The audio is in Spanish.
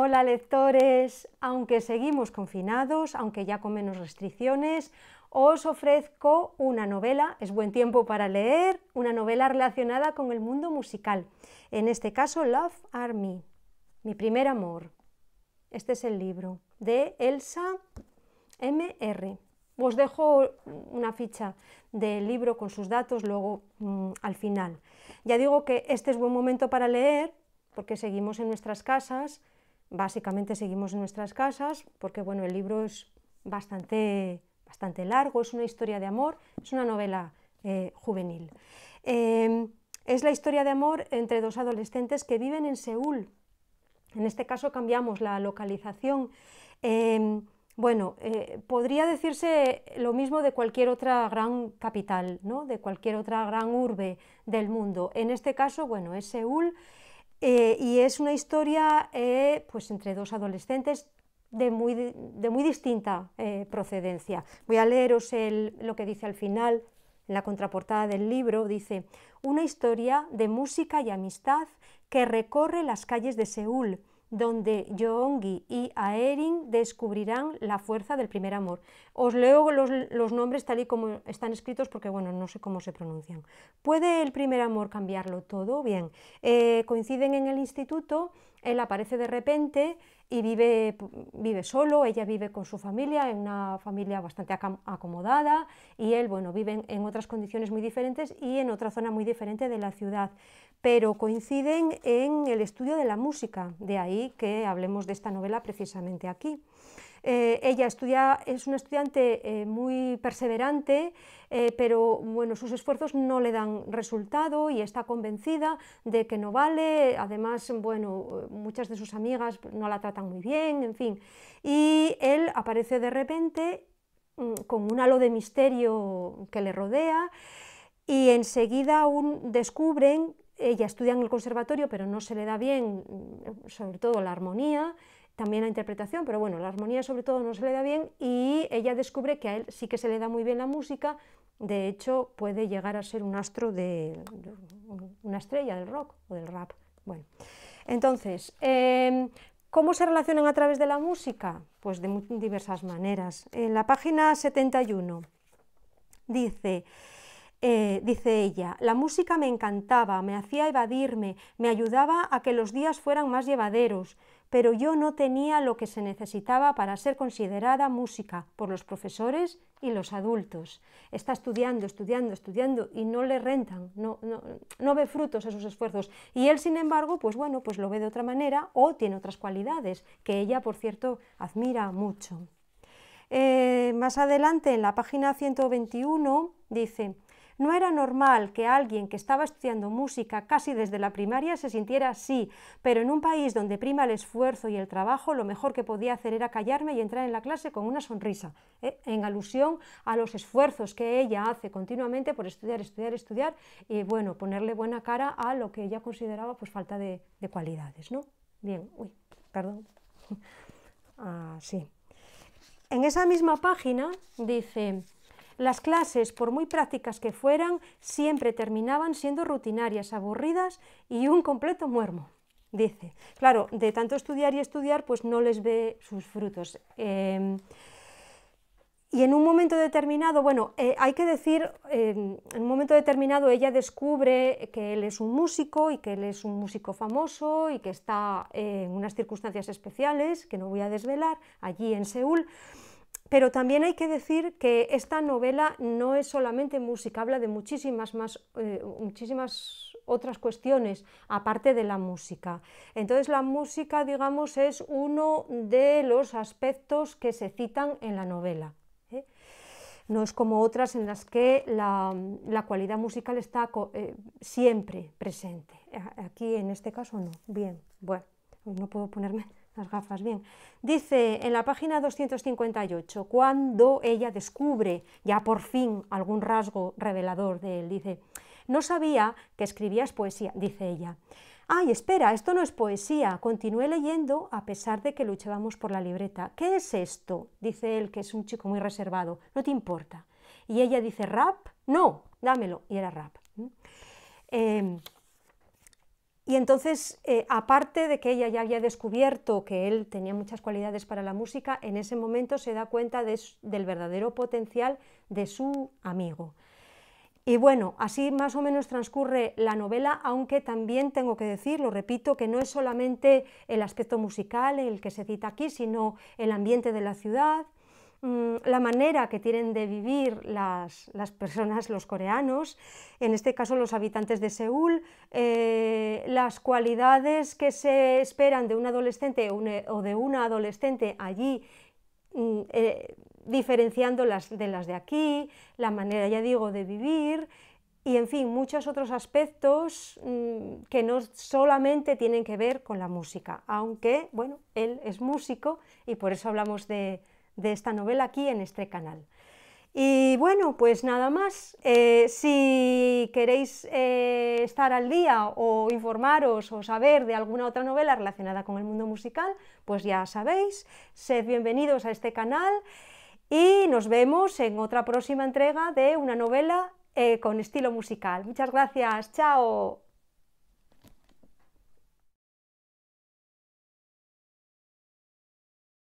Hola lectores, aunque seguimos confinados, aunque ya con menos restricciones, os ofrezco una novela, es buen tiempo para leer, una novela relacionada con el mundo musical, en este caso Love Army, mi primer amor. Este es el libro de Elsa MR. Os dejo una ficha del libro con sus datos luego mm, al final. Ya digo que este es buen momento para leer porque seguimos en nuestras casas, Básicamente seguimos en nuestras casas porque bueno, el libro es bastante, bastante largo, es una historia de amor, es una novela eh, juvenil. Em, es la historia de amor entre dos adolescentes que viven en Seúl. En este caso cambiamos la localización. Em, bueno, eh, podría decirse lo mismo de cualquier otra gran capital, ¿no? de cualquier otra gran urbe del mundo. En este caso, bueno, es Seúl eh, y es una historia eh, pues, entre dos adolescentes de muy, de muy distinta eh, procedencia. Voy a leeros lo que dice al final, en la contraportada del libro, dice, una historia de música y amistad que recorre las calles de Seúl donde Yoongi y Aerin descubrirán la fuerza del primer amor. Os leo los, nombres tal y como están escritos porque, bueno, no sé cómo se pronuncian. ¿Puede el primer amor cambiarlo todo? Bien, eh, coinciden en el instituto, él aparece de repente y vive, vive solo, ella vive con su familia, en una familia bastante acomodada, y él, bueno, vive en otras condiciones muy diferentes y en otra zona muy diferente de la ciudad pero coinciden en el estudio de la música, de ahí que hablemos de esta novela precisamente aquí. Eh, ella estudia, es una estudiante eh, muy perseverante, eh, pero bueno, sus esfuerzos no le dan resultado y está convencida de que no vale. Además, bueno, muchas de sus amigas no la tratan muy bien, en fin. Y él aparece de repente mm, con un halo de misterio que le rodea y enseguida un, descubren ella estudia en el conservatorio, pero no se le da bien, mm, sobre todo la armonía, también la interpretación, pero bueno, la armonía sobre todo no se le da bien y ella descubre que a él sí que se le da muy bien la música, de hecho puede llegar a ser un astro de, una estrella del rock o del rap. Bueno, entonces, em, ¿cómo se relacionan a través de la música? Pues de diversas maneras. En la página 71 dice... Eh, dice ella, la música me encantaba, me hacía evadirme, me ayudaba a que los días fueran más llevaderos, pero yo no tenía lo que se necesitaba para ser considerada música por los profesores y los adultos. Está estudiando, estudiando, estudiando y no le rentan, no, ve frutos a sus esfuerzos. Y él, sin embargo, pues bueno, pues lo ve de otra manera o tiene otras cualidades que ella, por cierto, admira mucho. Eh, más adelante, en la página 121, dice, no era normal que alguien que estaba estudiando música casi desde la primaria se sintiera así, pero en un país donde prima el esfuerzo y el trabajo, lo mejor que podía hacer era callarme y entrar en la clase con una sonrisa, ¿eh? en alusión a los esfuerzos que ella hace continuamente por estudiar, estudiar, estudiar y bueno, ponerle buena cara a lo que ella consideraba pues falta de, cualidades, ¿no? Bien, uy, perdón. Ah, en esa misma página dice, las clases, por muy prácticas que fueran, siempre terminaban siendo rutinarias, aburridas y un completo muermo. Dice, claro, de tanto estudiar y estudiar, pues no les ve sus frutos. Em, y en un momento determinado, bueno, eh, hay que decir, em, en un momento determinado ella descubre que él es un músico y que él es un músico famoso y que está en unas circunstancias especiales que no voy a desvelar allí en Seúl. Pero también hay que decir que esta novela no es solamente música, habla de muchísimas más, eh, muchísimas otras cuestiones aparte de la música. Entonces la música, digamos, es uno de los aspectos que se citan en la novela. ¿eh? No es como otras en las que la, la cualidad musical está eh, siempre presente. Aquí en este caso no. Bien, bueno, no puedo ponerme las gafas, bien. Dice en la página 258, cuando ella descubre ya por fin algún rasgo revelador de él, dice, no sabía que escribías poesía, dice ella. Ay, espera, esto no es poesía. Continué leyendo a pesar de que luchábamos por la libreta. ¿Qué es esto? Dice él, que es un chico muy reservado. No te importa. Y ella dice, ¿rap? No, dámelo. Y era rap. Y entonces, eh, aparte de que ella ya había descubierto que él tenía muchas cualidades para la música, en ese momento se da cuenta del verdadero potencial de su amigo. Y bueno, así más o menos transcurre la novela, aunque también tengo que decir, lo repito, que no es solamente el aspecto musical el que se cita aquí, sino el ambiente de la ciudad, Mm, la manera que tienen de vivir las, personas, los coreanos, en este caso los habitantes de Seúl, eh, las cualidades que se esperan de un adolescente o de una adolescente allí, mm, eh, diferenciando de las de aquí, la manera, ya digo, de vivir. Y en fin, muchos otros aspectos mm, que no solamente tienen que ver con la música, aunque, bueno, él es músico y por eso hablamos de, de esta novela aquí en este canal. Y bueno, pues nada más. Eh, si queréis eh, estar al día o informaros o saber de alguna otra novela relacionada con el mundo musical, pues ya sabéis, sed bienvenidos a este canal y nos vemos en otra próxima entrega de una novela eh, con estilo musical. Muchas gracias, chao.